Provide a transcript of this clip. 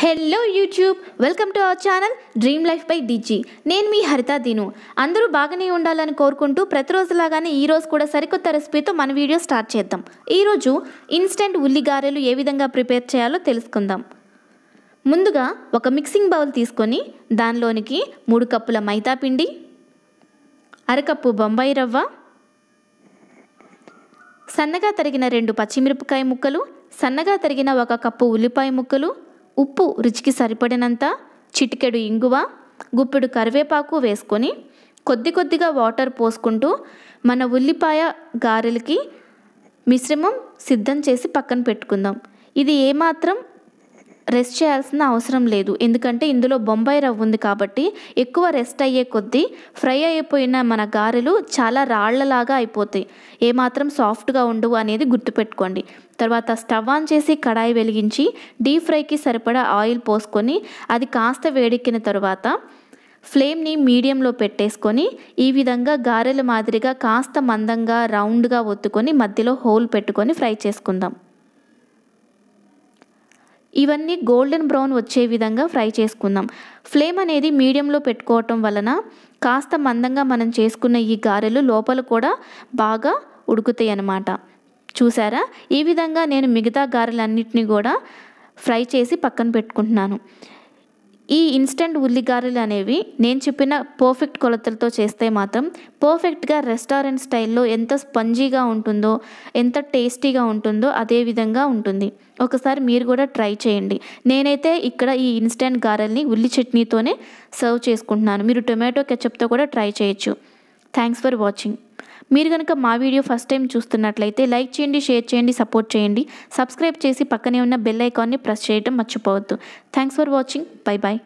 hello YouTube welcome to our channel dream life by డిజీ నేను మీ హరిత దీను అందరూ బాగానే ఉండాలని కోరుకుంటూ ప్రతిరోజులాగానే ఈరోజు కూడా సరికొత్త రెసిపీతో మన వీడియో స్టార్ట్ చేద్దాం ఈరోజు ఇన్స్టెంట్ ఉల్లిగారెలు ఏ విధంగా ప్రిపేర్ చేయాలో తెలుసుకుందాం ముందుగా ఒక మిక్సింగ్ బౌల్ తీసుకొని దానిలోనికి మూడు కప్పుల మైదా పిండి అరకప్పు బొంబాయి రవ్వ సన్నగా తరిగిన రెండు పచ్చిమిరపకాయ ముక్కలు సన్నగా తరిగిన ఒక కప్పు ఉల్లిపాయ ముక్కలు ఉప్పు రుచికి సరిపడినంత చిటికెడు ఇంగువ గుప్పెడు కరివేపాకు వేసుకొని కొద్ది కొద్దిగా వాటర్ పోసుకుంటూ మన ఉల్లిపాయ గారెలకి మిశ్రమం సిద్ధం చేసి పక్కన పెట్టుకుందాం ఇది ఏమాత్రం రెస్ట్ చేయాల్సిన అవసరం లేదు ఎందుకంటే ఇందులో బొంబాయి రవ్వ ఉంది కాబట్టి ఎక్కువ రెస్ట్ అయ్యే కొద్దీ ఫ్రై అయిపోయిన మన గారెలు చాలా రాళ్లలాగా అయిపోతాయి ఏమాత్రం సాఫ్ట్గా ఉండవు అనేది గుర్తుపెట్టుకోండి తర్వాత స్టవ్ ఆన్ చేసి కడాయి వెలిగించి డీప్ ఫ్రైకి సరిపడా ఆయిల్ పోసుకొని అది కాస్త వేడెక్కిన తర్వాత ఫ్లేమ్ని మీడియంలో పెట్టేసుకొని ఈ విధంగా గారెల మాదిరిగా కాస్త మందంగా రౌండ్గా ఒత్తుకొని మధ్యలో హోల్ పెట్టుకొని ఫ్రై చేసుకుందాం ఇవన్నీ గోల్డెన్ బ్రౌన్ వచ్చే విధంగా ఫ్రై చేసుకుందాం ఫ్లేమ్ అనేది మీడియంలో పెట్టుకోవటం వలన కాస్త మందంగా మనం చేసుకున్న ఈ గారెలు లోపల కూడా బాగా ఉడుకుతాయి అన్నమాట చూసారా ఈ విధంగా నేను మిగతా గారెలన్నింటినీ కూడా ఫ్రై చేసి పక్కన పెట్టుకుంటున్నాను ఈ ఇన్స్టెంట్ ఉల్లిగారెలు అనేవి నేను చెప్పిన పర్ఫెక్ట్ కొలతలతో చేస్తే మాత్రం పర్ఫెక్ట్గా రెస్టారెంట్ స్టైల్లో ఎంత స్పంజీగా ఉంటుందో ఎంత టేస్టీగా ఉంటుందో అదే విధంగా ఉంటుంది ఒకసారి మీరు కూడా ట్రై చేయండి నేనైతే ఇక్కడ ఈ ఇన్స్టెంట్ గారెల్ని ఉల్లి చట్నీతోనే సర్వ్ చేసుకుంటున్నాను మీరు టొమాటో కెచప్తో కూడా ట్రై చేయొచ్చు థ్యాంక్స్ ఫర్ వాచింగ్ మీరు కనుక మా వీడియో ఫస్ట్ టైం చూస్తున్నట్లయితే లైక్ చేయండి షేర్ చేయండి సపోర్ట్ చేయండి సబ్స్క్రైబ్ చేసి పక్కనే ఉన్న బెల్ ఐకాన్ని ప్రెస్ చేయడం మర్చిపోవద్దు thanks for watching bye bye